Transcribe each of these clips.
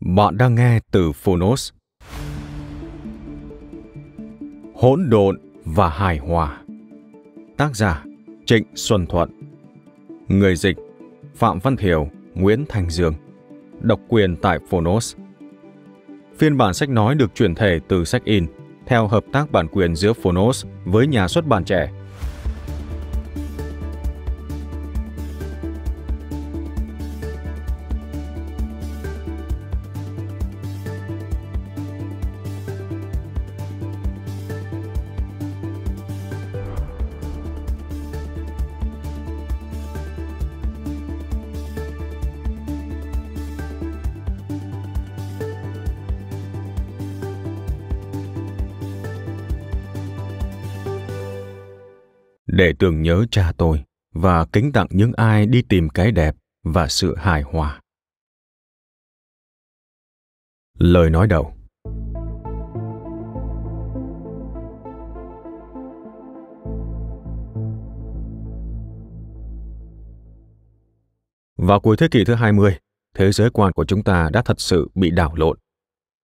Bạn đang nghe từ Phonos. Hỗn độn và hài hòa. Tác giả Trịnh Xuân Thuận. Người dịch Phạm Văn Thiều, Nguyễn Thành Dương. Độc quyền tại Phonos. Phiên bản sách nói được chuyển thể từ sách in theo hợp tác bản quyền giữa Phonos với nhà xuất bản trẻ thường nhớ cha tôi và kính tặng những ai đi tìm cái đẹp và sự hài hòa. Lời nói đầu Vào cuối thế kỷ thứ 20, thế giới quan của chúng ta đã thật sự bị đảo lộn.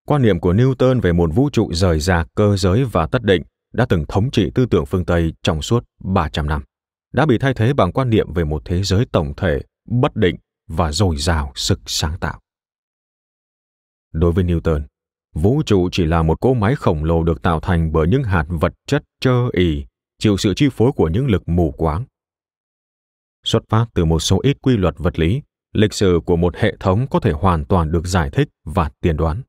Quan niệm của Newton về một vũ trụ rời rạc cơ giới và tất định đã từng thống trị tư tưởng phương Tây trong suốt 300 năm, đã bị thay thế bằng quan niệm về một thế giới tổng thể, bất định và dồi dào sức sáng tạo. Đối với Newton, vũ trụ chỉ là một cỗ máy khổng lồ được tạo thành bởi những hạt vật chất trơ ỉ, chịu sự chi phối của những lực mù quáng. Xuất phát từ một số ít quy luật vật lý, lịch sử của một hệ thống có thể hoàn toàn được giải thích và tiên đoán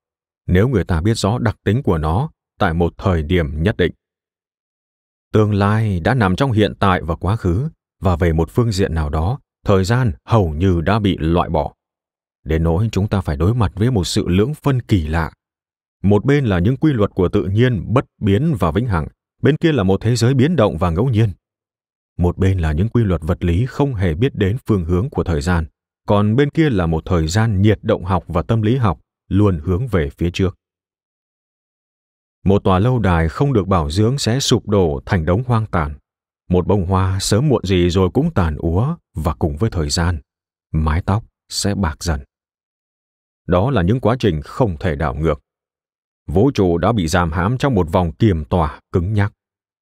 nếu người ta biết rõ đặc tính của nó tại một thời điểm nhất định Tương lai đã nằm trong hiện tại và quá khứ, và về một phương diện nào đó, thời gian hầu như đã bị loại bỏ. Đến nỗi chúng ta phải đối mặt với một sự lưỡng phân kỳ lạ. Một bên là những quy luật của tự nhiên bất biến và vĩnh hằng, bên kia là một thế giới biến động và ngẫu nhiên. Một bên là những quy luật vật lý không hề biết đến phương hướng của thời gian, còn bên kia là một thời gian nhiệt động học và tâm lý học luôn hướng về phía trước một tòa lâu đài không được bảo dưỡng sẽ sụp đổ thành đống hoang tàn một bông hoa sớm muộn gì rồi cũng tàn úa và cùng với thời gian mái tóc sẽ bạc dần đó là những quá trình không thể đảo ngược vũ trụ đã bị giam hãm trong một vòng kiềm tỏa cứng nhắc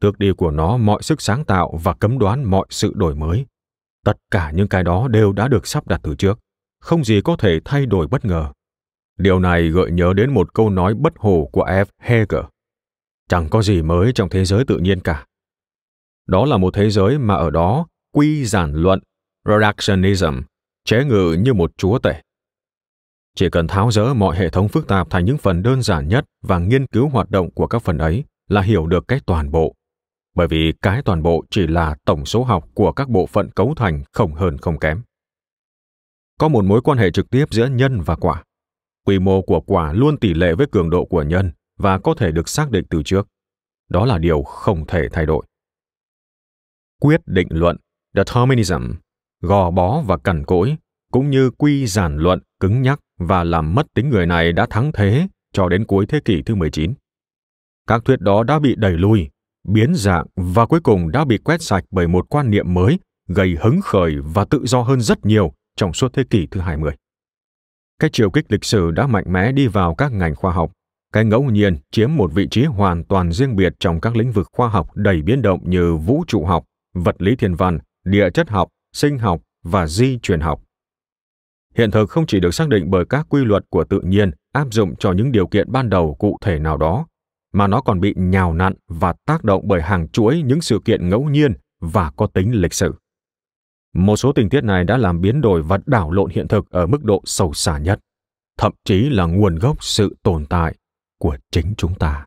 tước đi của nó mọi sức sáng tạo và cấm đoán mọi sự đổi mới tất cả những cái đó đều đã được sắp đặt từ trước không gì có thể thay đổi bất ngờ điều này gợi nhớ đến một câu nói bất hủ của f Hegel chẳng có gì mới trong thế giới tự nhiên cả đó là một thế giới mà ở đó quy giản luận reductionism chế ngự như một chúa tể chỉ cần tháo dỡ mọi hệ thống phức tạp thành những phần đơn giản nhất và nghiên cứu hoạt động của các phần ấy là hiểu được cái toàn bộ bởi vì cái toàn bộ chỉ là tổng số học của các bộ phận cấu thành không hơn không kém có một mối quan hệ trực tiếp giữa nhân và quả quy mô của quả luôn tỷ lệ với cường độ của nhân và có thể được xác định từ trước. Đó là điều không thể thay đổi. Quyết định luận determinism gò bó và cằn cỗi cũng như quy giản luận cứng nhắc và làm mất tính người này đã thắng thế cho đến cuối thế kỷ thứ 19. Các thuyết đó đã bị đẩy lùi, biến dạng và cuối cùng đã bị quét sạch bởi một quan niệm mới gây hứng khởi và tự do hơn rất nhiều trong suốt thế kỷ thứ 20. Các chiều kích lịch sử đã mạnh mẽ đi vào các ngành khoa học, cái ngẫu nhiên chiếm một vị trí hoàn toàn riêng biệt trong các lĩnh vực khoa học đầy biến động như vũ trụ học, vật lý thiên văn, địa chất học, sinh học và di truyền học. Hiện thực không chỉ được xác định bởi các quy luật của tự nhiên áp dụng cho những điều kiện ban đầu cụ thể nào đó, mà nó còn bị nhào nặn và tác động bởi hàng chuỗi những sự kiện ngẫu nhiên và có tính lịch sử. Một số tình tiết này đã làm biến đổi và đảo lộn hiện thực ở mức độ sâu xa nhất, thậm chí là nguồn gốc sự tồn tại của chính chúng ta.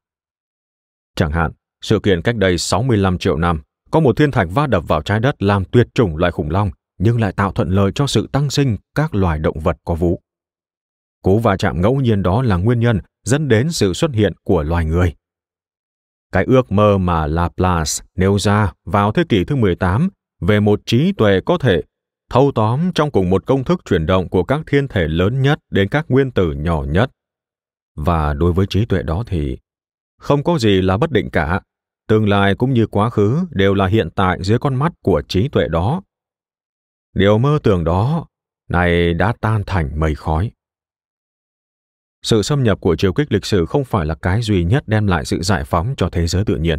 Chẳng hạn, sự kiện cách đây 65 triệu năm, có một thiên thạch va đập vào trái đất làm tuyệt chủng loài khủng long, nhưng lại tạo thuận lợi cho sự tăng sinh các loài động vật có vú. Cú va chạm ngẫu nhiên đó là nguyên nhân dẫn đến sự xuất hiện của loài người. Cái ước mơ mà Laplace nêu ra vào thế kỷ thứ 18 về một trí tuệ có thể thâu tóm trong cùng một công thức chuyển động của các thiên thể lớn nhất đến các nguyên tử nhỏ nhất và đối với trí tuệ đó thì không có gì là bất định cả tương lai cũng như quá khứ đều là hiện tại dưới con mắt của trí tuệ đó điều mơ tưởng đó này đã tan thành mây khói sự xâm nhập của chiều kích lịch sử không phải là cái duy nhất đem lại sự giải phóng cho thế giới tự nhiên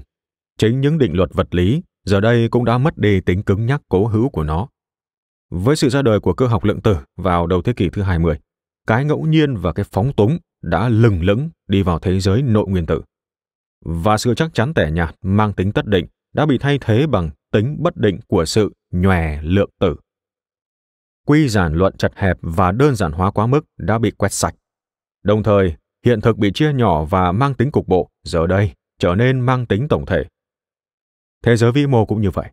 chính những định luật vật lý giờ đây cũng đã mất đi tính cứng nhắc cố hữu của nó. Với sự ra đời của cơ học lượng tử vào đầu thế kỷ thứ 20, cái ngẫu nhiên và cái phóng túng đã lừng lững đi vào thế giới nội nguyên tử. Và sự chắc chắn tẻ nhạt mang tính tất định đã bị thay thế bằng tính bất định của sự nhòe lượng tử. Quy giản luận chật hẹp và đơn giản hóa quá mức đã bị quét sạch. Đồng thời, hiện thực bị chia nhỏ và mang tính cục bộ giờ đây trở nên mang tính tổng thể. Thế giới vĩ mô cũng như vậy.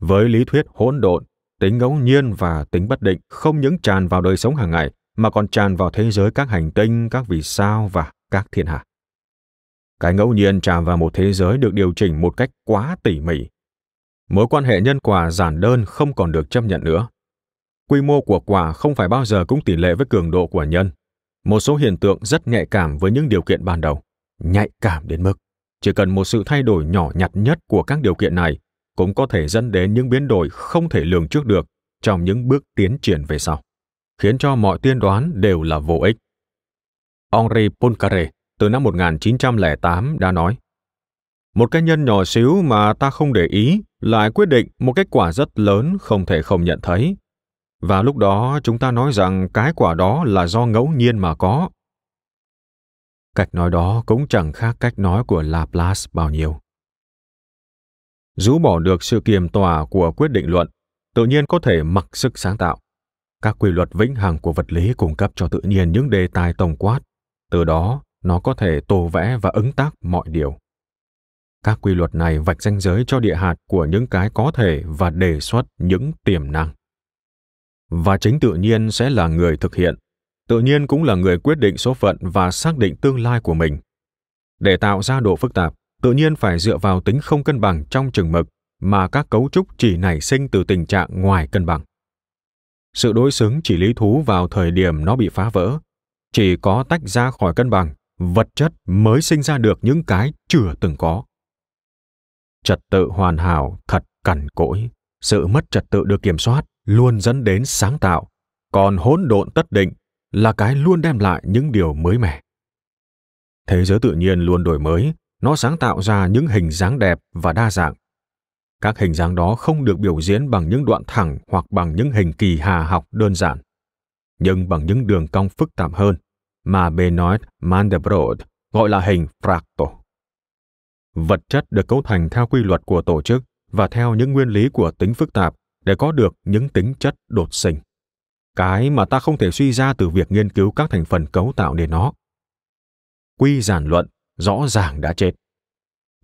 Với lý thuyết hỗn độn, tính ngẫu nhiên và tính bất định không những tràn vào đời sống hàng ngày mà còn tràn vào thế giới các hành tinh, các vì sao và các thiên hà. Cái ngẫu nhiên tràn vào một thế giới được điều chỉnh một cách quá tỉ mỉ. Mối quan hệ nhân quả giản đơn không còn được chấp nhận nữa. Quy mô của quả không phải bao giờ cũng tỷ lệ với cường độ của nhân. Một số hiện tượng rất nhạy cảm với những điều kiện ban đầu, nhạy cảm đến mức chỉ cần một sự thay đổi nhỏ nhặt nhất của các điều kiện này cũng có thể dẫn đến những biến đổi không thể lường trước được trong những bước tiến triển về sau khiến cho mọi tiên đoán đều là vô ích. Henri Poincaré từ năm 1908 đã nói Một cái nhân nhỏ xíu mà ta không để ý lại quyết định một kết quả rất lớn không thể không nhận thấy. Và lúc đó chúng ta nói rằng cái quả đó là do ngẫu nhiên mà có. Cách nói đó cũng chẳng khác cách nói của Laplace bao nhiêu. Rũ bỏ được sự kiềm tòa của quyết định luận, tự nhiên có thể mặc sức sáng tạo các quy luật vĩnh hằng của vật lý cung cấp cho tự nhiên những đề tài tổng quát từ đó nó có thể tô vẽ và ứng tác mọi điều các quy luật này vạch ranh giới cho địa hạt của những cái có thể và đề xuất những tiềm năng và chính tự nhiên sẽ là người thực hiện tự nhiên cũng là người quyết định số phận và xác định tương lai của mình để tạo ra độ phức tạp tự nhiên phải dựa vào tính không cân bằng trong chừng mực mà các cấu trúc chỉ nảy sinh từ tình trạng ngoài cân bằng sự đối xứng chỉ lý thú vào thời điểm nó bị phá vỡ chỉ có tách ra khỏi cân bằng vật chất mới sinh ra được những cái chưa từng có trật tự hoàn hảo thật cằn cỗi sự mất trật tự được kiểm soát luôn dẫn đến sáng tạo còn hỗn độn tất định là cái luôn đem lại những điều mới mẻ thế giới tự nhiên luôn đổi mới nó sáng tạo ra những hình dáng đẹp và đa dạng các hình dáng đó không được biểu diễn bằng những đoạn thẳng hoặc bằng những hình kỳ hà học đơn giản, nhưng bằng những đường cong phức tạp hơn mà Benoit Mandelbrot gọi là hình fractal. Vật chất được cấu thành theo quy luật của tổ chức và theo những nguyên lý của tính phức tạp để có được những tính chất đột sinh. Cái mà ta không thể suy ra từ việc nghiên cứu các thành phần cấu tạo nên nó. Quy giản luận rõ ràng đã chết.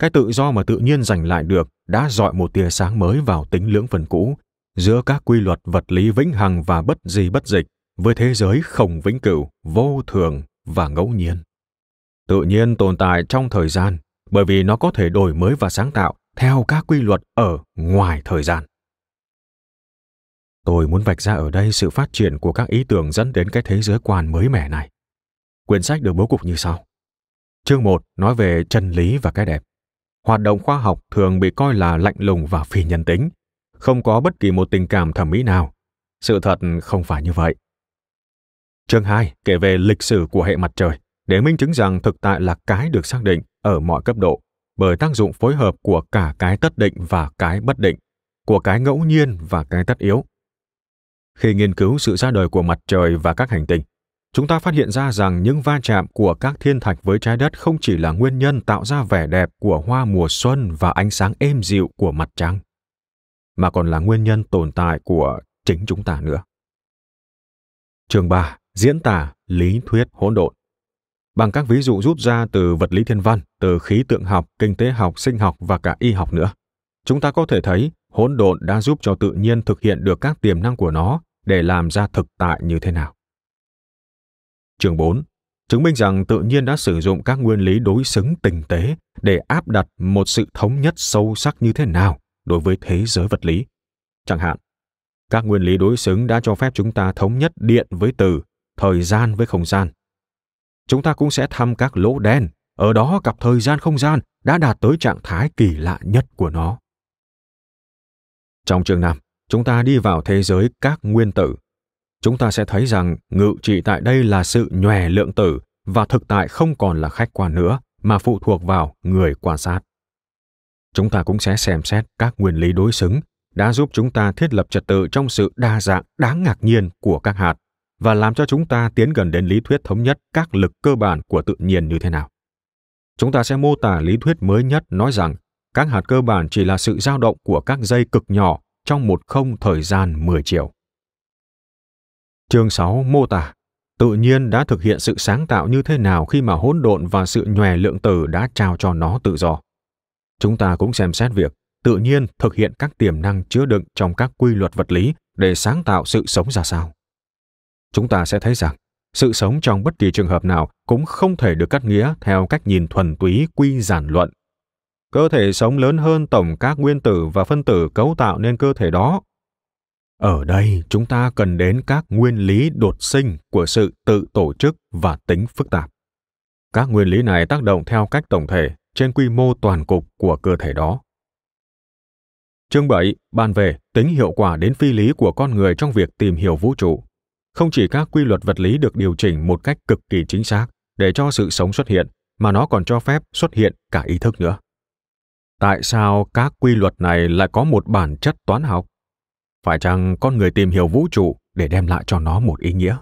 Cái tự do mà tự nhiên giành lại được đã dọi một tia sáng mới vào tính lưỡng phần cũ, giữa các quy luật vật lý vĩnh hằng và bất di bất dịch với thế giới không vĩnh cửu, vô thường và ngẫu nhiên. Tự nhiên tồn tại trong thời gian bởi vì nó có thể đổi mới và sáng tạo theo các quy luật ở ngoài thời gian. Tôi muốn vạch ra ở đây sự phát triển của các ý tưởng dẫn đến cái thế giới quan mới mẻ này. Quyển sách được bố cục như sau. Chương 1 nói về chân lý và cái đẹp hoạt động khoa học thường bị coi là lạnh lùng và phi nhân tính, không có bất kỳ một tình cảm thẩm mỹ nào. Sự thật không phải như vậy. Chương 2 kể về lịch sử của hệ mặt trời để minh chứng rằng thực tại là cái được xác định ở mọi cấp độ bởi tác dụng phối hợp của cả cái tất định và cái bất định, của cái ngẫu nhiên và cái tất yếu. Khi nghiên cứu sự ra đời của mặt trời và các hành tinh, chúng ta phát hiện ra rằng những va chạm của các thiên thạch với trái đất không chỉ là nguyên nhân tạo ra vẻ đẹp của hoa mùa xuân và ánh sáng êm dịu của mặt trăng, mà còn là nguyên nhân tồn tại của chính chúng ta nữa. Chương 3. Diễn tả lý thuyết hỗn độn bằng các ví dụ rút ra từ vật lý thiên văn, từ khí tượng học, kinh tế học, sinh học và cả y học nữa. Chúng ta có thể thấy hỗn độn đã giúp cho tự nhiên thực hiện được các tiềm năng của nó để làm ra thực tại như thế nào. Chương 4. Chứng minh rằng tự nhiên đã sử dụng các nguyên lý đối xứng tình tế để áp đặt một sự thống nhất sâu sắc như thế nào đối với thế giới vật lý. Chẳng hạn, các nguyên lý đối xứng đã cho phép chúng ta thống nhất điện với từ, thời gian với không gian. Chúng ta cũng sẽ thăm các lỗ đen, ở đó cặp thời gian không gian đã đạt tới trạng thái kỳ lạ nhất của nó. Trong chương 5, chúng ta đi vào thế giới các nguyên tử chúng ta sẽ thấy rằng ngự trị tại đây là sự nhòe lượng tử và thực tại không còn là khách quan nữa mà phụ thuộc vào người quan sát. Chúng ta cũng sẽ xem xét các nguyên lý đối xứng đã giúp chúng ta thiết lập trật tự trong sự đa dạng đáng ngạc nhiên của các hạt và làm cho chúng ta tiến gần đến lý thuyết thống nhất các lực cơ bản của tự nhiên như thế nào. Chúng ta sẽ mô tả lý thuyết mới nhất nói rằng các hạt cơ bản chỉ là sự dao động của các dây cực nhỏ trong một không thời gian 10 triệu Chương 6 mô tả tự nhiên đã thực hiện sự sáng tạo như thế nào khi mà hỗn độn và sự nhòe lượng tử đã trao cho nó tự do. Chúng ta cũng xem xét việc tự nhiên thực hiện các tiềm năng chứa đựng trong các quy luật vật lý để sáng tạo sự sống ra sao. Chúng ta sẽ thấy rằng sự sống trong bất kỳ trường hợp nào cũng không thể được cắt nghĩa theo cách nhìn thuần túy quy giản luận. Cơ thể sống lớn hơn tổng các nguyên tử và phân tử cấu tạo nên cơ thể đó ở đây chúng ta cần đến các nguyên lý đột sinh của sự tự tổ chức và tính phức tạp các nguyên lý này tác động theo cách tổng thể trên quy mô toàn cục của cơ thể đó. Chương 7 bàn về tính hiệu quả đến phi lý của con người trong việc tìm hiểu vũ trụ. Không chỉ các quy luật vật lý được điều chỉnh một cách cực kỳ chính xác để cho sự sống xuất hiện, mà nó còn cho phép xuất hiện cả ý thức nữa. Tại sao các quy luật này lại có một bản chất toán học? phải chăng con người tìm hiểu vũ trụ để đem lại cho nó một ý nghĩa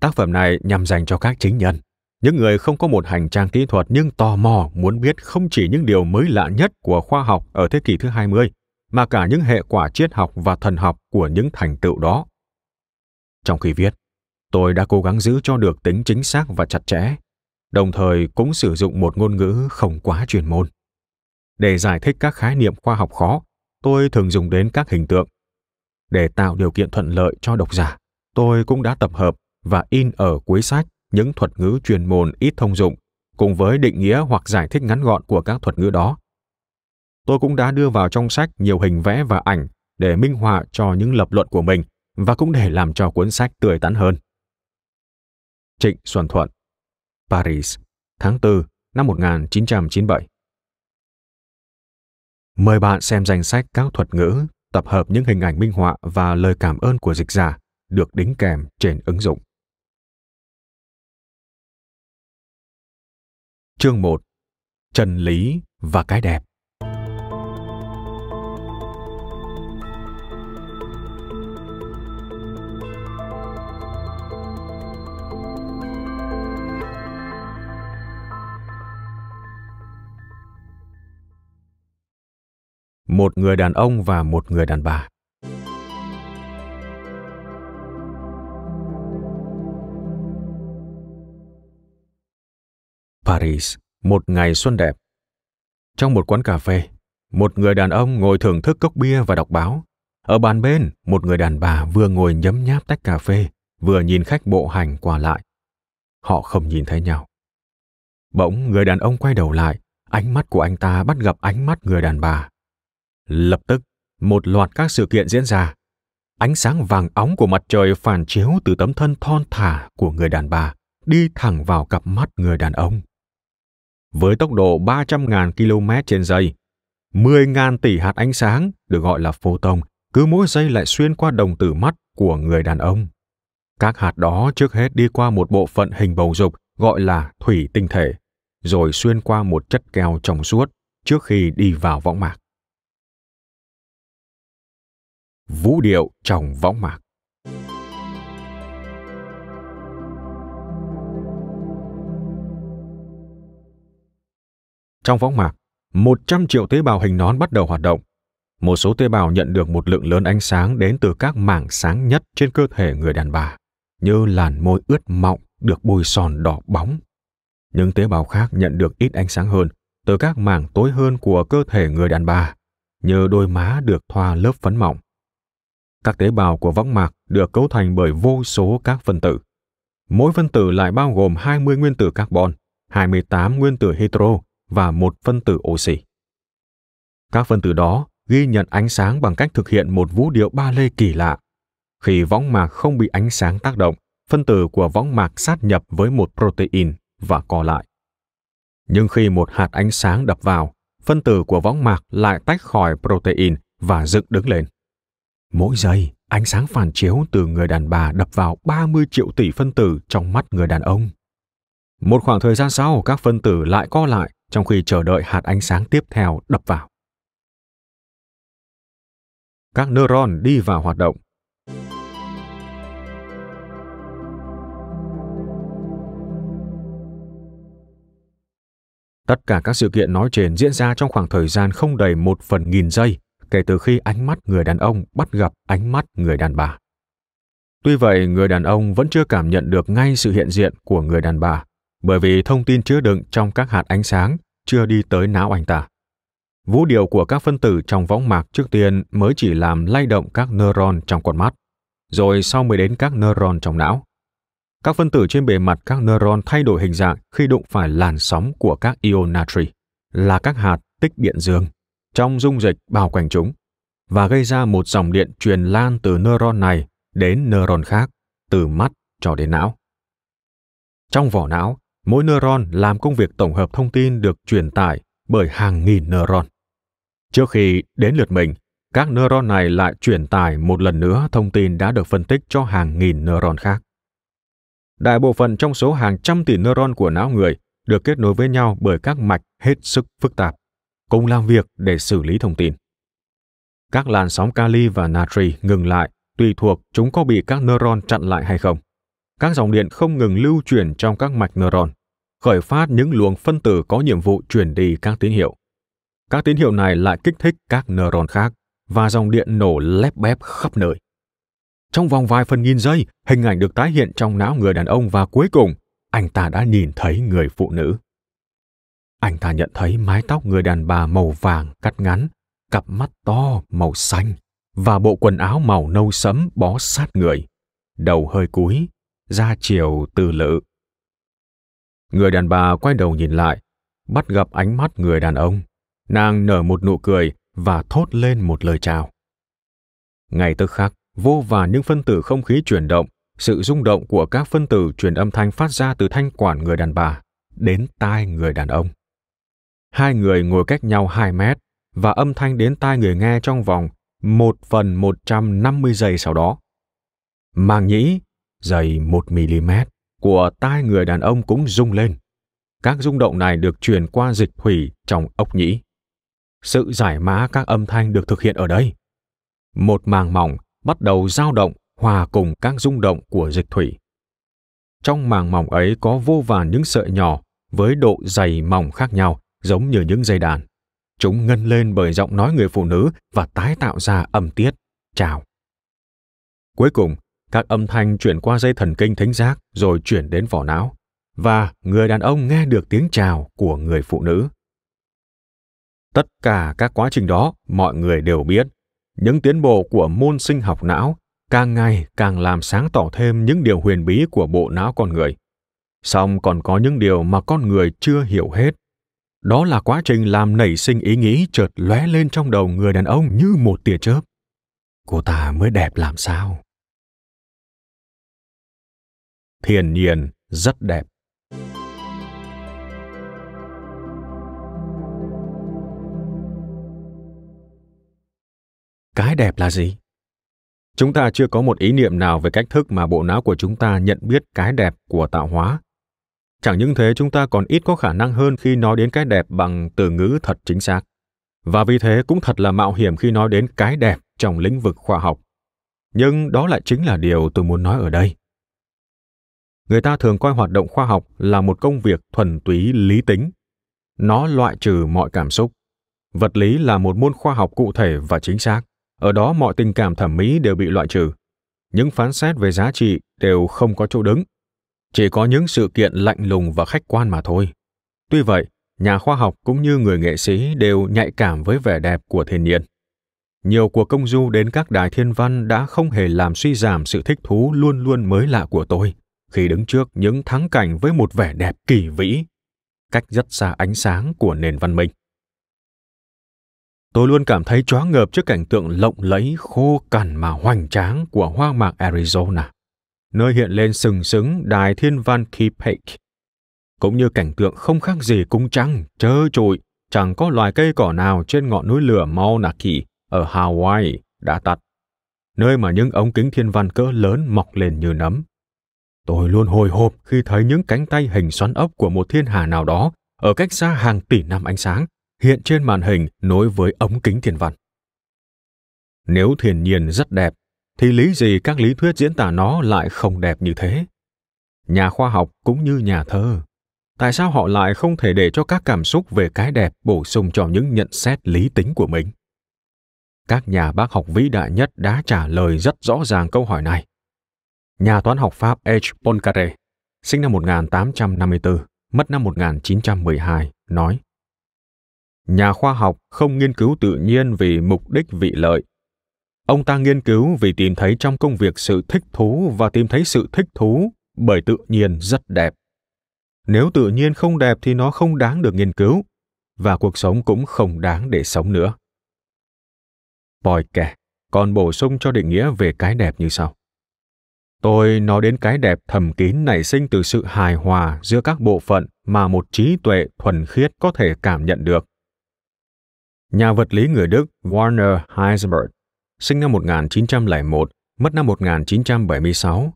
tác phẩm này nhằm dành cho các chính nhân những người không có một hành trang kỹ thuật nhưng tò mò muốn biết không chỉ những điều mới lạ nhất của khoa học ở thế kỷ thứ 20, mà cả những hệ quả triết học và thần học của những thành tựu đó. Trong khi viết, tôi đã cố gắng giữ cho được tính chính xác và chặt chẽ, đồng thời cũng sử dụng một ngôn ngữ không quá chuyên môn. Để giải thích các khái niệm khoa học khó, tôi thường dùng đến các hình tượng. Để tạo điều kiện thuận lợi cho độc giả, tôi cũng đã tập hợp và in ở cuối sách những thuật ngữ chuyên môn ít thông dụng cùng với định nghĩa hoặc giải thích ngắn gọn của các thuật ngữ đó. Tôi cũng đã đưa vào trong sách nhiều hình vẽ và ảnh để minh họa cho những lập luận của mình và cũng để làm cho cuốn sách tươi tắn hơn. Trịnh Xuân Thuận Paris, tháng 4 năm 1997 Mời bạn xem danh sách các thuật ngữ, tập hợp những hình ảnh minh họa và lời cảm ơn của dịch giả được đính kèm trên ứng dụng. Chương 1. Trần lý và cái đẹp một người đàn ông và một người đàn bà. Paris, một ngày xuân đẹp. Trong một quán cà phê, một người đàn ông ngồi thưởng thức cốc bia và đọc báo. Ở bàn bên, một người đàn bà vừa ngồi nhấm nháp tách cà phê, vừa nhìn khách bộ hành qua lại. Họ không nhìn thấy nhau. Bỗng người đàn ông quay đầu lại, ánh mắt của anh ta bắt gặp ánh mắt người đàn bà. Lập tức, một loạt các sự kiện diễn ra. Ánh sáng vàng óng của mặt trời phản chiếu từ tấm thân thon thả của người đàn bà đi thẳng vào cặp mắt người đàn ông. Với tốc độ 300.000 km trên giây, 10.000 tỷ hạt ánh sáng được gọi là phô tông cứ mỗi giây lại xuyên qua đồng tử mắt của người đàn ông. Các hạt đó trước hết đi qua một bộ phận hình bầu dục gọi là thủy tinh thể, rồi xuyên qua một chất keo trong suốt trước khi đi vào võng mạc vũ điệu trong võng mạc. Trong võng mạc, 100 triệu tế bào hình nón bắt đầu hoạt động. Một số tế bào nhận được một lượng lớn ánh sáng đến từ các mảng sáng nhất trên cơ thể người đàn bà, như làn môi ướt mọng được bôi sòn đỏ bóng. Những tế bào khác nhận được ít ánh sáng hơn từ các mảng tối hơn của cơ thể người đàn bà, như đôi má được thoa lớp phấn mỏng, các tế bào của võng mạc được cấu thành bởi vô số các phân tử. Mỗi phân tử lại bao gồm 20 nguyên tử carbon, 28 nguyên tử hydro và một phân tử oxy. Các phân tử đó ghi nhận ánh sáng bằng cách thực hiện một vũ điệu ba lê kỳ lạ. Khi võng mạc không bị ánh sáng tác động, phân tử của võng mạc sát nhập với một protein và co lại. Nhưng khi một hạt ánh sáng đập vào, phân tử của võng mạc lại tách khỏi protein và dựng đứng lên. Mỗi giây, ánh sáng phản chiếu từ người đàn bà đập vào 30 triệu tỷ phân tử trong mắt người đàn ông. Một khoảng thời gian sau, các phân tử lại co lại trong khi chờ đợi hạt ánh sáng tiếp theo đập vào. Các neuron đi vào hoạt động. Tất cả các sự kiện nói trên diễn ra trong khoảng thời gian không đầy một phần nghìn giây, kể từ khi ánh mắt người đàn ông bắt gặp ánh mắt người đàn bà. Tuy vậy, người đàn ông vẫn chưa cảm nhận được ngay sự hiện diện của người đàn bà, bởi vì thông tin chứa đựng trong các hạt ánh sáng chưa đi tới não anh ta. Vũ điệu của các phân tử trong võng mạc trước tiên mới chỉ làm lay động các neuron trong con mắt, rồi sau mới đến các neuron trong não. Các phân tử trên bề mặt các neuron thay đổi hình dạng khi đụng phải làn sóng của các ion natri, là các hạt tích điện dương trong dung dịch bao quanh chúng và gây ra một dòng điện truyền lan từ neuron này đến neuron khác, từ mắt cho đến não. Trong vỏ não, mỗi neuron làm công việc tổng hợp thông tin được truyền tải bởi hàng nghìn neuron. Trước khi đến lượt mình, các neuron này lại truyền tải một lần nữa thông tin đã được phân tích cho hàng nghìn neuron khác. Đại bộ phận trong số hàng trăm tỷ neuron của não người được kết nối với nhau bởi các mạch hết sức phức tạp cùng làm việc để xử lý thông tin. Các làn sóng kali và natri ngừng lại tùy thuộc chúng có bị các neuron chặn lại hay không. Các dòng điện không ngừng lưu chuyển trong các mạch neuron, khởi phát những luồng phân tử có nhiệm vụ truyền đi các tín hiệu. Các tín hiệu này lại kích thích các neuron khác và dòng điện nổ lép bép khắp nơi. Trong vòng vài phần nghìn giây, hình ảnh được tái hiện trong não người đàn ông và cuối cùng, anh ta đã nhìn thấy người phụ nữ. Anh ta nhận thấy mái tóc người đàn bà màu vàng cắt ngắn, cặp mắt to màu xanh và bộ quần áo màu nâu sẫm bó sát người, đầu hơi cúi, da chiều từ lự. Người đàn bà quay đầu nhìn lại, bắt gặp ánh mắt người đàn ông. Nàng nở một nụ cười và thốt lên một lời chào. Ngay tức khắc, vô và những phân tử không khí chuyển động, sự rung động của các phân tử truyền âm thanh phát ra từ thanh quản người đàn bà đến tai người đàn ông. Hai người ngồi cách nhau 2 mét và âm thanh đến tai người nghe trong vòng 1 phần 150 giây sau đó. Màng nhĩ dày 1mm của tai người đàn ông cũng rung lên. Các rung động này được truyền qua dịch thủy trong ốc nhĩ. Sự giải mã các âm thanh được thực hiện ở đây. Một màng mỏng bắt đầu dao động hòa cùng các rung động của dịch thủy. Trong màng mỏng ấy có vô vàn những sợi nhỏ với độ dày mỏng khác nhau giống như những dây đàn. Chúng ngân lên bởi giọng nói người phụ nữ và tái tạo ra âm tiết, chào. Cuối cùng, các âm thanh chuyển qua dây thần kinh thính giác rồi chuyển đến vỏ não và người đàn ông nghe được tiếng chào của người phụ nữ tất cả các quá trình đó mọi người đều biết những tiến bộ của môn sinh học não càng ngày càng làm sáng tỏ thêm những điều huyền bí của bộ não con người song còn có những điều mà con người chưa hiểu hết đó là quá trình làm nảy sinh ý nghĩ chợt lóe lên trong đầu người đàn ông như một tia chớp cô ta mới đẹp làm sao thiền nhiên rất đẹp cái đẹp là gì chúng ta chưa có một ý niệm nào về cách thức mà bộ não của chúng ta nhận biết cái đẹp của tạo hóa Chẳng những thế chúng ta còn ít có khả năng hơn khi nói đến cái đẹp bằng từ ngữ thật chính xác. Và vì thế cũng thật là mạo hiểm khi nói đến cái đẹp trong lĩnh vực khoa học. Nhưng đó lại chính là điều tôi muốn nói ở đây. Người ta thường coi hoạt động khoa học là một công việc thuần túy lý tính. Nó loại trừ mọi cảm xúc. Vật lý là một môn khoa học cụ thể và chính xác. Ở đó mọi tình cảm thẩm mỹ đều bị loại trừ. Những phán xét về giá trị đều không có chỗ đứng chỉ có những sự kiện lạnh lùng và khách quan mà thôi tuy vậy nhà khoa học cũng như người nghệ sĩ đều nhạy cảm với vẻ đẹp của thiên nhiên nhiều cuộc công du đến các đài thiên văn đã không hề làm suy giảm sự thích thú luôn luôn mới lạ của tôi khi đứng trước những thắng cảnh với một vẻ đẹp kỳ vĩ cách rất xa ánh sáng của nền văn minh tôi luôn cảm thấy choáng ngợp trước cảnh tượng lộng lẫy khô cằn mà hoành tráng của hoang mạc arizona nơi hiện lên sừng sững đài thiên văn Kipek. Cũng như cảnh tượng không khác gì cung trăng, trơ trụi, chẳng có loài cây cỏ nào trên ngọn núi lửa Mauna Kea ở Hawaii đã tắt, nơi mà những ống kính thiên văn cỡ lớn mọc lên như nấm. Tôi luôn hồi hộp khi thấy những cánh tay hình xoắn ốc của một thiên hà nào đó ở cách xa hàng tỷ năm ánh sáng hiện trên màn hình nối với ống kính thiên văn. Nếu thiên nhiên rất đẹp thì lý gì các lý thuyết diễn tả nó lại không đẹp như thế nhà khoa học cũng như nhà thơ tại sao họ lại không thể để cho các cảm xúc về cái đẹp bổ sung cho những nhận xét lý tính của mình các nhà bác học vĩ đại nhất đã trả lời rất rõ ràng câu hỏi này. Nhà toán học Pháp H. Poincaré, sinh năm 1854, mất năm 1912, nói Nhà khoa học không nghiên cứu tự nhiên vì mục đích vị lợi Ông ta nghiên cứu vì tìm thấy trong công việc sự thích thú và tìm thấy sự thích thú bởi tự nhiên rất đẹp. Nếu tự nhiên không đẹp thì nó không đáng được nghiên cứu và cuộc sống cũng không đáng để sống nữa. Poike còn bổ sung cho định nghĩa về cái đẹp như sau. Tôi nói đến cái đẹp thầm kín nảy sinh từ sự hài hòa giữa các bộ phận mà một trí tuệ thuần khiết có thể cảm nhận được. Nhà vật lý người Đức Warner Heisenberg sinh năm 1901, mất năm 1976,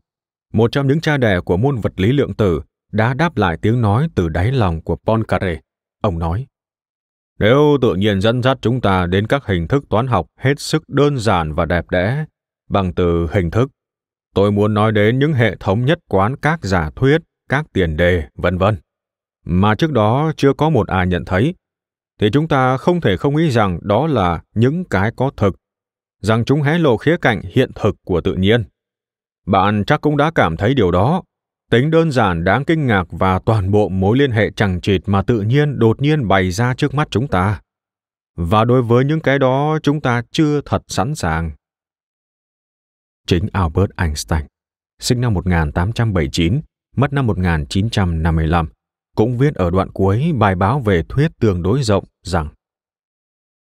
một trong những cha đẻ của môn vật lý lượng tử đã đáp lại tiếng nói từ đáy lòng của Poincaré. Ông nói, nếu tự nhiên dẫn dắt chúng ta đến các hình thức toán học hết sức đơn giản và đẹp đẽ, bằng từ hình thức, tôi muốn nói đến những hệ thống nhất quán các giả thuyết, các tiền đề, vân vân mà trước đó chưa có một ai nhận thấy thì chúng ta không thể không nghĩ rằng đó là những cái có thực rằng chúng hé lộ khía cạnh hiện thực của tự nhiên. Bạn chắc cũng đã cảm thấy điều đó. Tính đơn giản đáng kinh ngạc và toàn bộ mối liên hệ chẳng chịt mà tự nhiên đột nhiên bày ra trước mắt chúng ta. Và đối với những cái đó chúng ta chưa thật sẵn sàng. Chính Albert Einstein, sinh năm 1879, mất năm 1955, cũng viết ở đoạn cuối bài báo về thuyết tương đối rộng rằng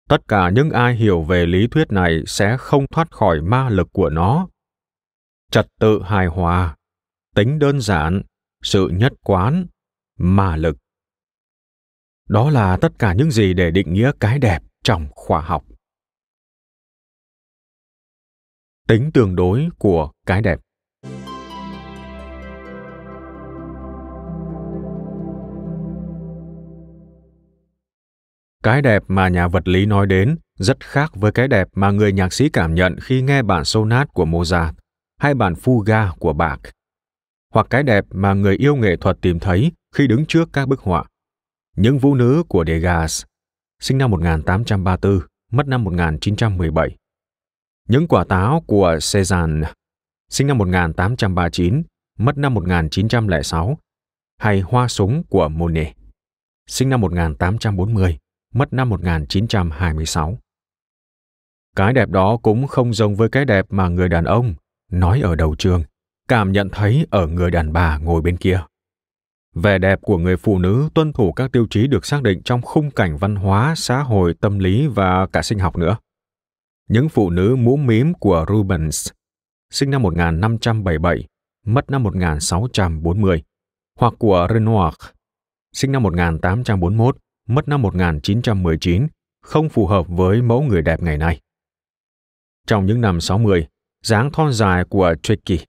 tất cả những ai hiểu về lý thuyết này sẽ không thoát khỏi ma lực của nó trật tự hài hòa tính đơn giản sự nhất quán ma lực đó là tất cả những gì để định nghĩa cái đẹp trong khoa học tính tương đối của cái đẹp cái đẹp mà nhà vật lý nói đến rất khác với cái đẹp mà người nhạc sĩ cảm nhận khi nghe bản sonat của Mozart hay bản fuga của Bach, hoặc cái đẹp mà người yêu nghệ thuật tìm thấy khi đứng trước các bức họa. Những vũ nữ của Degas, sinh năm 1834, mất năm 1917. Những quả táo của cezanne, sinh năm 1839, mất năm 1906, hay hoa súng của Monet, sinh năm 1840, mất năm 1926. Cái đẹp đó cũng không giống với cái đẹp mà người đàn ông nói ở đầu trường, cảm nhận thấy ở người đàn bà ngồi bên kia. Vẻ đẹp của người phụ nữ tuân thủ các tiêu chí được xác định trong khung cảnh văn hóa, xã hội, tâm lý và cả sinh học nữa. Những phụ nữ mũ mím của Rubens, sinh năm 1577, mất năm 1640, hoặc của Renoir, sinh năm 1841, mất năm 1919, không phù hợp với mẫu người đẹp ngày nay. Trong những năm 60, dáng thon dài của Tricky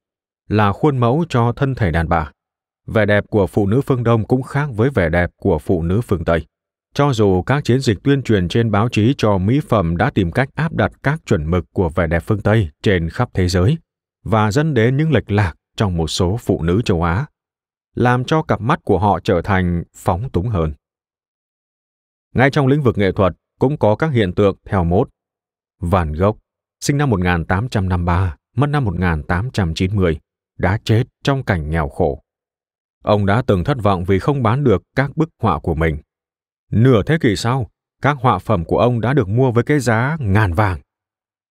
là khuôn mẫu cho thân thể đàn bà. Vẻ đẹp của phụ nữ phương Đông cũng khác với vẻ đẹp của phụ nữ phương Tây. Cho dù các chiến dịch tuyên truyền trên báo chí cho mỹ phẩm đã tìm cách áp đặt các chuẩn mực của vẻ đẹp phương Tây trên khắp thế giới và dẫn đến những lệch lạc trong một số phụ nữ châu Á, làm cho cặp mắt của họ trở thành phóng túng hơn. Ngay trong lĩnh vực nghệ thuật cũng có các hiện tượng theo mốt. Van Gogh, sinh năm 1853, mất năm 1890, đã chết trong cảnh nghèo khổ. Ông đã từng thất vọng vì không bán được các bức họa của mình. Nửa thế kỷ sau, các họa phẩm của ông đã được mua với cái giá ngàn vàng.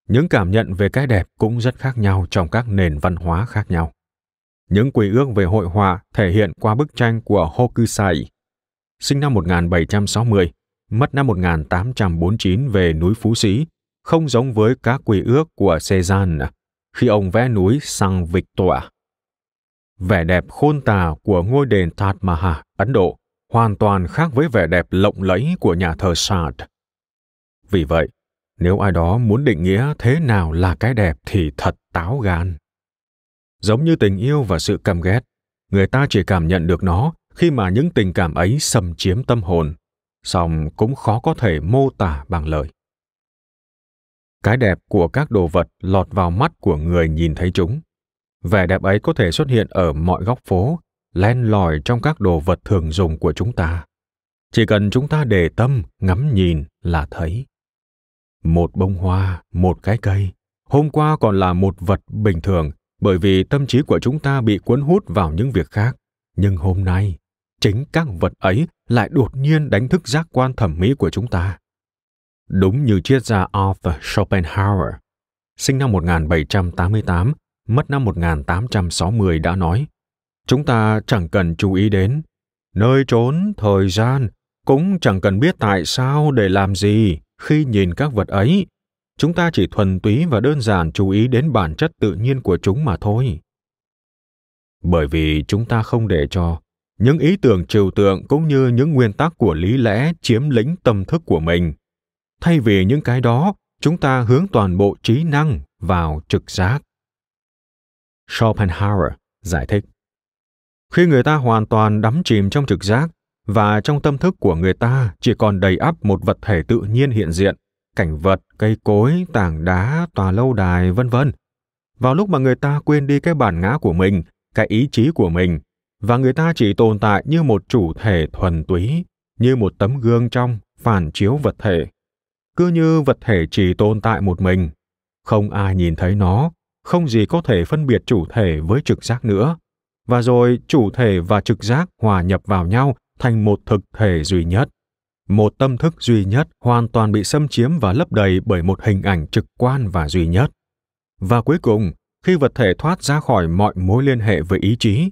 Những cảm nhận về cái đẹp cũng rất khác nhau trong các nền văn hóa khác nhau. Những quy ước về hội họa thể hiện qua bức tranh của Hokusai, sinh năm 1760, mất năm 1849 về núi Phú Sĩ, không giống với các quy ước của Cézanne khi ông vẽ núi San Victor. Vẻ đẹp khôn tả của ngôi đền Taj Mahal, Ấn Độ, hoàn toàn khác với vẻ đẹp lộng lẫy của nhà thờ Sartre. Vì vậy, nếu ai đó muốn định nghĩa thế nào là cái đẹp thì thật táo gan. Giống như tình yêu và sự căm ghét, người ta chỉ cảm nhận được nó khi mà những tình cảm ấy xâm chiếm tâm hồn song cũng khó có thể mô tả bằng lời cái đẹp của các đồ vật lọt vào mắt của người nhìn thấy chúng vẻ đẹp ấy có thể xuất hiện ở mọi góc phố len lỏi trong các đồ vật thường dùng của chúng ta chỉ cần chúng ta để tâm ngắm nhìn là thấy một bông hoa một cái cây hôm qua còn là một vật bình thường bởi vì tâm trí của chúng ta bị cuốn hút vào những việc khác nhưng hôm nay chính các vật ấy lại đột nhiên đánh thức giác quan thẩm mỹ của chúng ta. Đúng như triết gia Arthur Schopenhauer, sinh năm 1788, mất năm 1860 đã nói, chúng ta chẳng cần chú ý đến nơi trốn, thời gian, cũng chẳng cần biết tại sao để làm gì khi nhìn các vật ấy. Chúng ta chỉ thuần túy và đơn giản chú ý đến bản chất tự nhiên của chúng mà thôi. Bởi vì chúng ta không để cho những ý tưởng trừu tượng cũng như những nguyên tắc của lý lẽ chiếm lĩnh tâm thức của mình thay vì những cái đó chúng ta hướng toàn bộ trí năng vào trực giác schopenhauer giải thích khi người ta hoàn toàn đắm chìm trong trực giác và trong tâm thức của người ta chỉ còn đầy ắp một vật thể tự nhiên hiện diện cảnh vật cây cối tảng đá tòa lâu đài vân vân vào lúc mà người ta quên đi cái bản ngã của mình cái ý chí của mình và người ta chỉ tồn tại như một chủ thể thuần túy như một tấm gương trong phản chiếu vật thể cứ như vật thể chỉ tồn tại một mình không ai nhìn thấy nó không gì có thể phân biệt chủ thể với trực giác nữa và rồi chủ thể và trực giác hòa nhập vào nhau thành một thực thể duy nhất một tâm thức duy nhất hoàn toàn bị xâm chiếm và lấp đầy bởi một hình ảnh trực quan và duy nhất và cuối cùng khi vật thể thoát ra khỏi mọi mối liên hệ với ý chí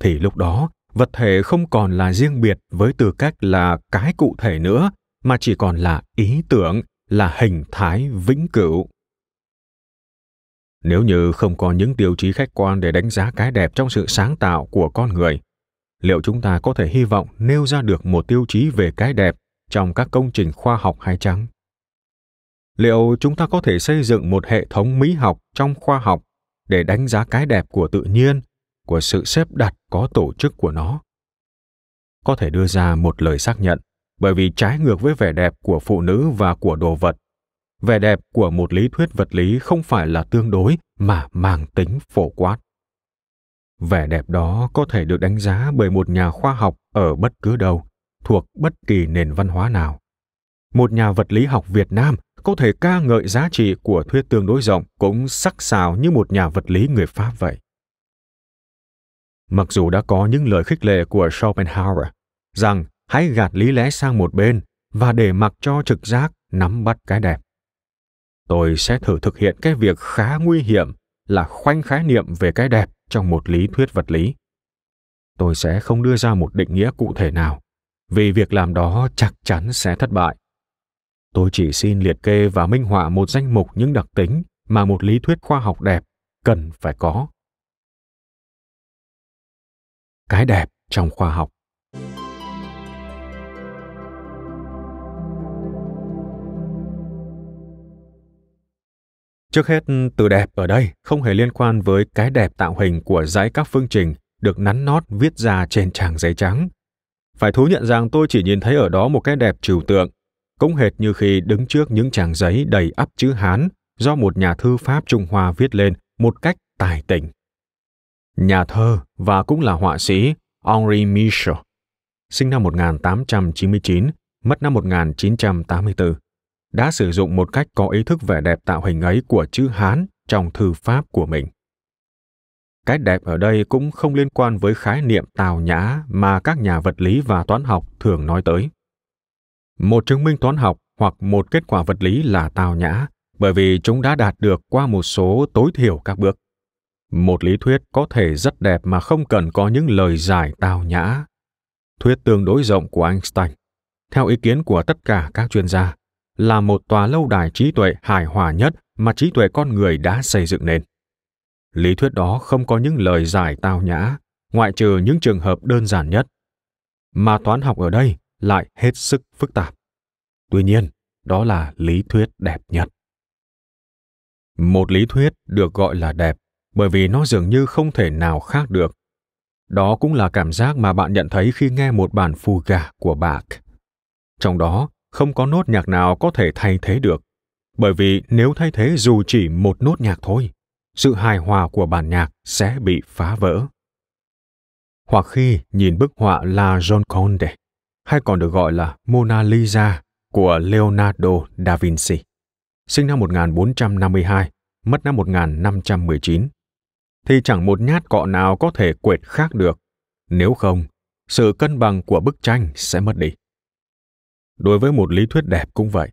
thì lúc đó vật thể không còn là riêng biệt với tư cách là cái cụ thể nữa mà chỉ còn là ý tưởng là hình thái vĩnh cửu nếu như không có những tiêu chí khách quan để đánh giá cái đẹp trong sự sáng tạo của con người liệu chúng ta có thể hy vọng nêu ra được một tiêu chí về cái đẹp trong các công trình khoa học hay chăng liệu chúng ta có thể xây dựng một hệ thống mỹ học trong khoa học để đánh giá cái đẹp của tự nhiên của sự xếp đặt có tổ chức của nó có thể đưa ra một lời xác nhận bởi vì trái ngược với vẻ đẹp của phụ nữ và của đồ vật vẻ đẹp của một lý thuyết vật lý không phải là tương đối mà mang tính phổ quát vẻ đẹp đó có thể được đánh giá bởi một nhà khoa học ở bất cứ đâu thuộc bất kỳ nền văn hóa nào một nhà vật lý học việt nam có thể ca ngợi giá trị của thuyết tương đối rộng cũng sắc sảo như một nhà vật lý người pháp vậy Mặc dù đã có những lời khích lệ của Schopenhauer rằng hãy gạt lý lẽ sang một bên và để mặc cho trực giác nắm bắt cái đẹp. Tôi sẽ thử thực hiện cái việc khá nguy hiểm là khoanh khái niệm về cái đẹp trong một lý thuyết vật lý. Tôi sẽ không đưa ra một định nghĩa cụ thể nào, vì việc làm đó chắc chắn sẽ thất bại. Tôi chỉ xin liệt kê và minh họa một danh mục những đặc tính mà một lý thuyết khoa học đẹp cần phải có cái đẹp trong khoa học Trước hết, từ đẹp ở đây không hề liên quan với cái đẹp tạo hình của dãy các phương trình được nắn nót viết ra trên trang giấy trắng. Phải thú nhận rằng tôi chỉ nhìn thấy ở đó một cái đẹp trừu tượng, cũng hệt như khi đứng trước những trang giấy đầy ắp chữ Hán do một nhà thư Pháp Trung Hoa viết lên một cách tài tình nhà thơ và cũng là họa sĩ Henri Michel, sinh năm 1899, mất năm 1984, đã sử dụng một cách có ý thức vẻ đẹp tạo hình ấy của chữ Hán trong thư pháp của mình. Cái đẹp ở đây cũng không liên quan với khái niệm tào nhã mà các nhà vật lý và toán học thường nói tới. Một chứng minh toán học hoặc một kết quả vật lý là tào nhã bởi vì chúng đã đạt được qua một số tối thiểu các bước một lý thuyết có thể rất đẹp mà không cần có những lời giải tào nhã thuyết tương đối rộng của einstein theo ý kiến của tất cả các chuyên gia là một tòa lâu đài trí tuệ hài hòa nhất mà trí tuệ con người đã xây dựng nên lý thuyết đó không có những lời giải tào nhã ngoại trừ những trường hợp đơn giản nhất mà toán học ở đây lại hết sức phức tạp tuy nhiên đó là lý thuyết đẹp nhất một lý thuyết được gọi là đẹp bởi vì nó dường như không thể nào khác được. Đó cũng là cảm giác mà bạn nhận thấy khi nghe một bản fuga của Bach. Trong đó, không có nốt nhạc nào có thể thay thế được, bởi vì nếu thay thế dù chỉ một nốt nhạc thôi, sự hài hòa của bản nhạc sẽ bị phá vỡ. Hoặc khi nhìn bức họa La Gioconda, hay còn được gọi là Mona Lisa của Leonardo da Vinci, sinh năm 1452, mất năm 1519 thì chẳng một nhát cọ nào có thể quệt khác được nếu không sự cân bằng của bức tranh sẽ mất đi đối với một lý thuyết đẹp cũng vậy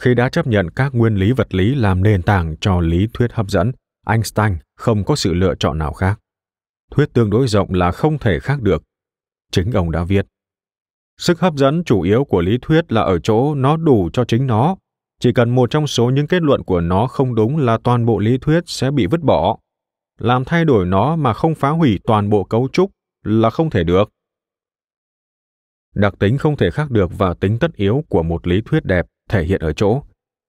khi đã chấp nhận các nguyên lý vật lý làm nền tảng cho lý thuyết hấp dẫn einstein không có sự lựa chọn nào khác thuyết tương đối rộng là không thể khác được chính ông đã viết sức hấp dẫn chủ yếu của lý thuyết là ở chỗ nó đủ cho chính nó chỉ cần một trong số những kết luận của nó không đúng là toàn bộ lý thuyết sẽ bị vứt bỏ làm thay đổi nó mà không phá hủy toàn bộ cấu trúc là không thể được đặc tính không thể khác được và tính tất yếu của một lý thuyết đẹp thể hiện ở chỗ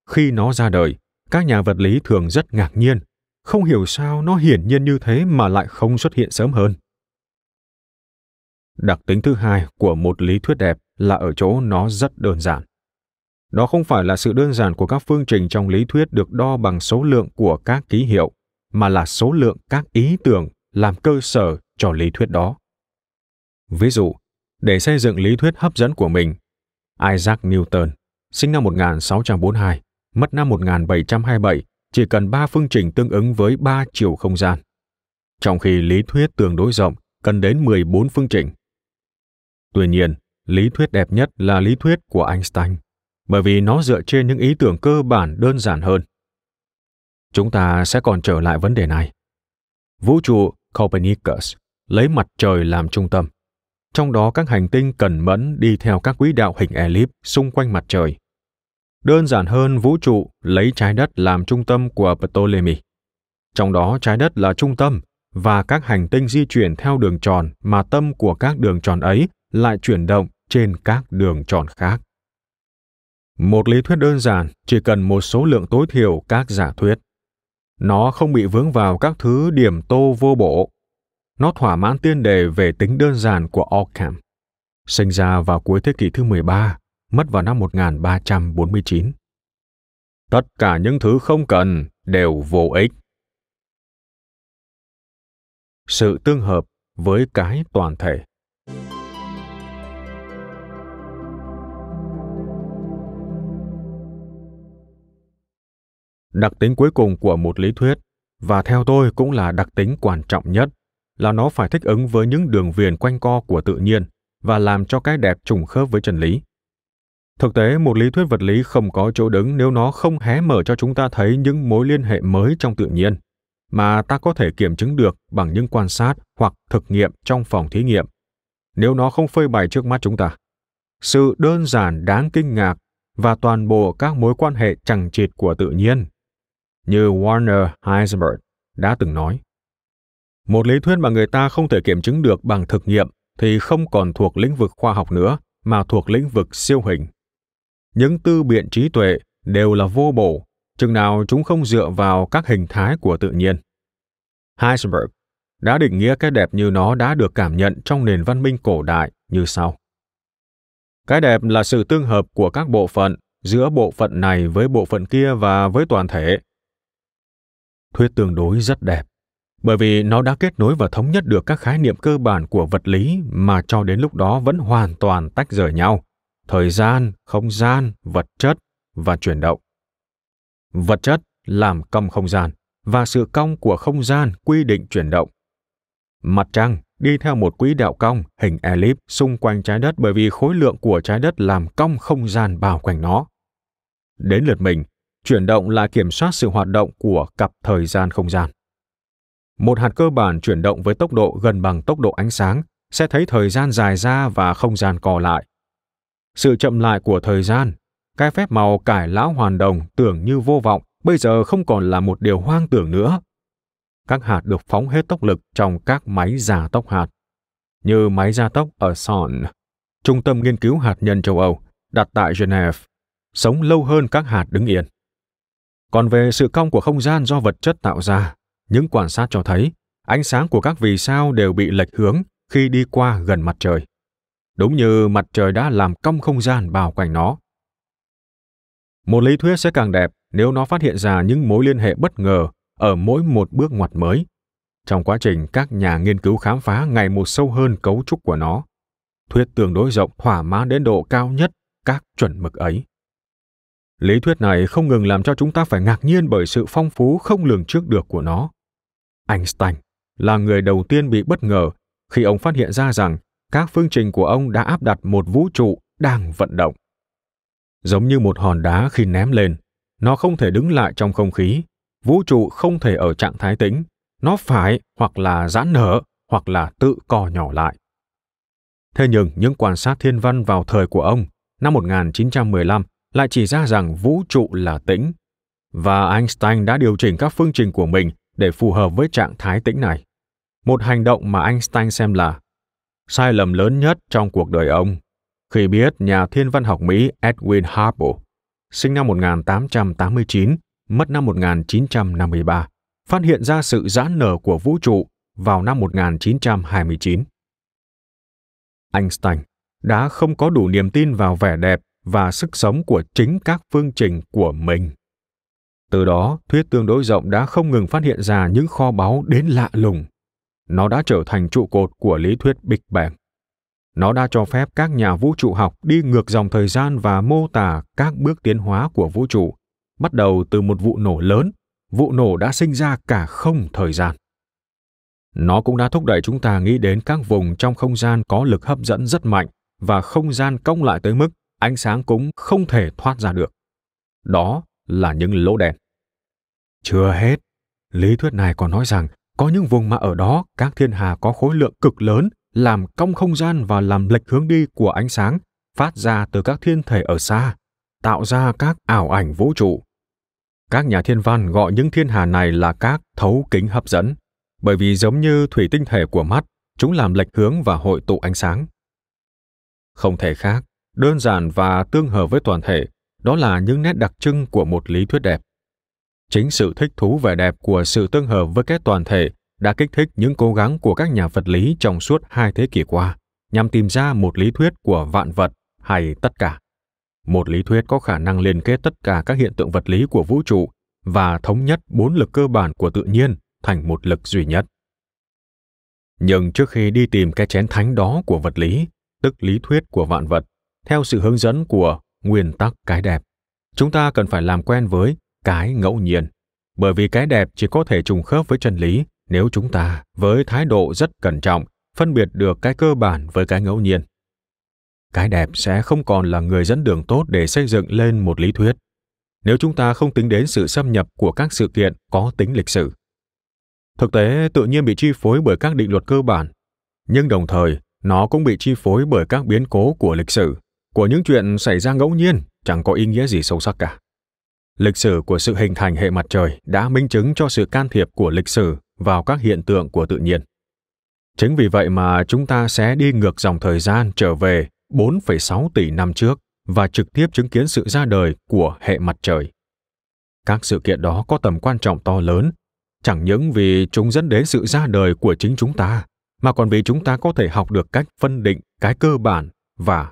khi nó ra đời các nhà vật lý thường rất ngạc nhiên không hiểu sao nó hiển nhiên như thế mà lại không xuất hiện sớm hơn đặc tính thứ hai của một lý thuyết đẹp là ở chỗ nó rất đơn giản đó không phải là sự đơn giản của các phương trình trong lý thuyết được đo bằng số lượng của các ký hiệu mà là số lượng các ý tưởng làm cơ sở cho lý thuyết đó ví dụ để xây dựng lý thuyết hấp dẫn của mình Isaac Newton sinh năm 1642 mất năm 1727 chỉ cần 3 phương trình tương ứng với 3 chiều không gian trong khi lý thuyết tương đối rộng cần đến 14 phương trình tuy nhiên lý thuyết đẹp nhất là lý thuyết của Einstein bởi vì nó dựa trên những ý tưởng cơ bản đơn giản hơn Chúng ta sẽ còn trở lại vấn đề này. Vũ trụ Copernicus lấy mặt trời làm trung tâm. Trong đó các hành tinh cần mẫn đi theo các quỹ đạo hình elip xung quanh mặt trời. Đơn giản hơn vũ trụ lấy trái đất làm trung tâm của Ptolemy. Trong đó trái đất là trung tâm và các hành tinh di chuyển theo đường tròn mà tâm của các đường tròn ấy lại chuyển động trên các đường tròn khác. Một lý thuyết đơn giản chỉ cần một số lượng tối thiểu các giả thuyết nó không bị vướng vào các thứ điểm tô vô bổ nó thỏa mãn tiên đề về tính đơn giản của Ockham. Sinh ra vào cuối thế kỷ thứ 13, mất vào năm 1349. Tất cả những thứ không cần đều vô ích. Sự tương hợp với cái toàn thể. đặc tính cuối cùng của một lý thuyết và theo tôi cũng là đặc tính quan trọng nhất là nó phải thích ứng với những đường viền quanh co của tự nhiên và làm cho cái đẹp trùng khớp với chân lý thực tế một lý thuyết vật lý không có chỗ đứng nếu nó không hé mở cho chúng ta thấy những mối liên hệ mới trong tự nhiên mà ta có thể kiểm chứng được bằng những quan sát hoặc thực nghiệm trong phòng thí nghiệm nếu nó không phơi bày trước mắt chúng ta sự đơn giản đáng kinh ngạc và toàn bộ các mối quan hệ chẳng chịt của tự nhiên như Warner Heisenberg đã từng nói. Một lý thuyết mà người ta không thể kiểm chứng được bằng thực nghiệm thì không còn thuộc lĩnh vực khoa học nữa mà thuộc lĩnh vực siêu hình. Những tư biện trí tuệ đều là vô bổ, chừng nào chúng không dựa vào các hình thái của tự nhiên. Heisenberg đã định nghĩa cái đẹp như nó đã được cảm nhận trong nền văn minh cổ đại như sau. Cái đẹp là sự tương hợp của các bộ phận giữa bộ phận này với bộ phận kia và với toàn thể thuyết tương đối rất đẹp bởi vì nó đã kết nối và thống nhất được các khái niệm cơ bản của vật lý mà cho đến lúc đó vẫn hoàn toàn tách rời nhau thời gian không gian vật chất và chuyển động vật chất làm cong không gian và sự cong của không gian quy định chuyển động mặt trăng đi theo một quỹ đạo cong hình elip xung quanh trái đất bởi vì khối lượng của trái đất làm cong không gian bao quanh nó đến lượt mình chuyển động là kiểm soát sự hoạt động của cặp thời gian không gian một hạt cơ bản chuyển động với tốc độ gần bằng tốc độ ánh sáng sẽ thấy thời gian dài ra và không gian co lại sự chậm lại của thời gian cái phép màu cải lão hoàn đồng tưởng như vô vọng bây giờ không còn là một điều hoang tưởng nữa các hạt được phóng hết tốc lực trong các máy gia tốc hạt như máy gia tốc ở Son, trung tâm nghiên cứu hạt nhân châu Âu, đặt tại Geneva, sống lâu hơn các hạt đứng yên. Còn về sự cong của không gian do vật chất tạo ra, những quan sát cho thấy ánh sáng của các vì sao đều bị lệch hướng khi đi qua gần mặt trời. Đúng như mặt trời đã làm cong không gian bao quanh nó. Một lý thuyết sẽ càng đẹp nếu nó phát hiện ra những mối liên hệ bất ngờ ở mỗi một bước ngoặt mới trong quá trình các nhà nghiên cứu khám phá ngày một sâu hơn cấu trúc của nó thuyết tương đối rộng thỏa mãn đến độ cao nhất các chuẩn mực ấy Lý thuyết này không ngừng làm cho chúng ta phải ngạc nhiên bởi sự phong phú không lường trước được của nó. Einstein là người đầu tiên bị bất ngờ khi ông phát hiện ra rằng các phương trình của ông đã áp đặt một vũ trụ đang vận động. Giống như một hòn đá khi ném lên, nó không thể đứng lại trong không khí, vũ trụ không thể ở trạng thái tĩnh, nó phải hoặc là giãn nở hoặc là tự co nhỏ lại. Thế nhưng những quan sát thiên văn vào thời của ông, năm 1915, lại chỉ ra rằng vũ trụ là tĩnh và Einstein đã điều chỉnh các phương trình của mình để phù hợp với trạng thái tĩnh này. Một hành động mà Einstein xem là sai lầm lớn nhất trong cuộc đời ông khi biết nhà thiên văn học Mỹ Edwin Hubble, sinh năm 1889, mất năm 1953, phát hiện ra sự giãn nở của vũ trụ vào năm 1929. Einstein đã không có đủ niềm tin vào vẻ đẹp và sức sống của chính các phương trình của mình từ đó thuyết tương đối rộng đã không ngừng phát hiện ra những kho báu đến lạ lùng nó đã trở thành trụ cột của lý thuyết big bang nó đã cho phép các nhà vũ trụ học đi ngược dòng thời gian và mô tả các bước tiến hóa của vũ trụ bắt đầu từ một vụ nổ lớn vụ nổ đã sinh ra cả không thời gian nó cũng đã thúc đẩy chúng ta nghĩ đến các vùng trong không gian có lực hấp dẫn rất mạnh và không gian cong lại tới mức ánh sáng cũng không thể thoát ra được. Đó là những lỗ đen. Chưa hết, lý thuyết này còn nói rằng có những vùng mà ở đó các thiên hà có khối lượng cực lớn làm cong không gian và làm lệch hướng đi của ánh sáng phát ra từ các thiên thể ở xa, tạo ra các ảo ảnh vũ trụ. Các nhà thiên văn gọi những thiên hà này là các thấu kính hấp dẫn, bởi vì giống như thủy tinh thể của mắt, chúng làm lệch hướng và hội tụ ánh sáng. Không thể khác, đơn giản và tương hợp với toàn thể đó là những nét đặc trưng của một lý thuyết đẹp chính sự thích thú vẻ đẹp của sự tương hợp với cái toàn thể đã kích thích những cố gắng của các nhà vật lý trong suốt hai thế kỷ qua nhằm tìm ra một lý thuyết của vạn vật hay tất cả một lý thuyết có khả năng liên kết tất cả các hiện tượng vật lý của vũ trụ và thống nhất bốn lực cơ bản của tự nhiên thành một lực duy nhất nhưng trước khi đi tìm cái chén thánh đó của vật lý tức lý thuyết của vạn vật theo sự hướng dẫn của nguyên tắc cái đẹp chúng ta cần phải làm quen với cái ngẫu nhiên bởi vì cái đẹp chỉ có thể trùng khớp với chân lý nếu chúng ta với thái độ rất cẩn trọng phân biệt được cái cơ bản với cái ngẫu nhiên cái đẹp sẽ không còn là người dẫn đường tốt để xây dựng lên một lý thuyết nếu chúng ta không tính đến sự xâm nhập của các sự kiện có tính lịch sử thực tế tự nhiên bị chi phối bởi các định luật cơ bản nhưng đồng thời nó cũng bị chi phối bởi các biến cố của lịch sử của những chuyện xảy ra ngẫu nhiên chẳng có ý nghĩa gì sâu sắc cả. Lịch sử của sự hình thành hệ mặt trời đã minh chứng cho sự can thiệp của lịch sử vào các hiện tượng của tự nhiên. Chính vì vậy mà chúng ta sẽ đi ngược dòng thời gian trở về 4,6 tỷ năm trước và trực tiếp chứng kiến sự ra đời của hệ mặt trời. Các sự kiện đó có tầm quan trọng to lớn, chẳng những vì chúng dẫn đến sự ra đời của chính chúng ta, mà còn vì chúng ta có thể học được cách phân định cái cơ bản và